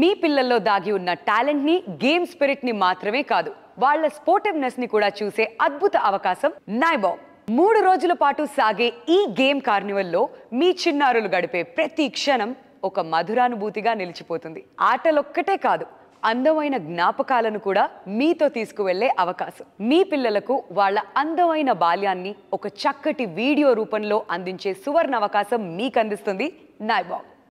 మీ పిల్లల్లో దాగి ఉన్న టాలెంట్ని గేమ్ స్పిరిట్ని మాత్రమే కాదు వాళ్ల ని కూడా చూసే అద్భుత అవకాశం నాయ్బాబ్ మూడు రోజుల పాటు సాగే ఈ గేమ్ కార్నివల్లో మీ చిన్నారులు గడిపే ప్రతి క్షణం ఒక మధురానుభూతిగా నిలిచిపోతుంది ఆటలొక్కటే కాదు అందమైన జ్ఞాపకాలను కూడా మీతో తీసుకువెళ్లే అవకాశం మీ పిల్లలకు వాళ్ళ అందమైన బాల్యాన్ని ఒక చక్కటి వీడియో రూపంలో అందించే సువర్ణ అవకాశం మీకు అందిస్తుంది నాయ్బాబ్